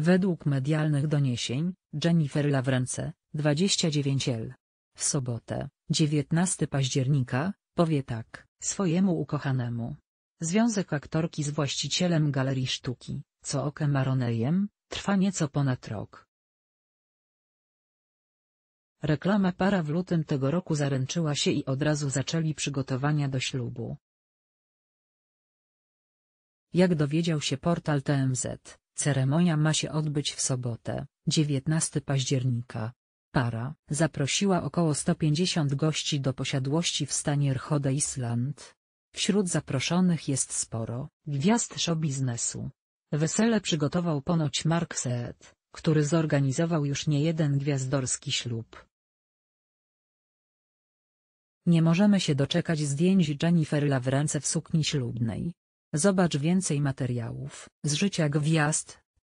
Według medialnych doniesień, Jennifer Lawrence, 29L. W sobotę, 19 października, powie tak swojemu ukochanemu. Związek aktorki z właścicielem galerii sztuki, co okiem Maronejem, trwa nieco ponad rok. Reklama para w lutym tego roku zaręczyła się i od razu zaczęli przygotowania do ślubu. Jak dowiedział się portal TMZ, Ceremonia ma się odbyć w sobotę, 19 października. Para zaprosiła około 150 gości do posiadłości w stanie Rhode Island. Wśród zaproszonych jest sporo gwiazd show biznesu. Wesele przygotował ponoć Mark Seet, który zorganizował już niejeden gwiazdorski ślub. Nie możemy się doczekać zdjęć Jennifer Lawrence w sukni ślubnej. Zobacz więcej materiałów z życia gwiazd.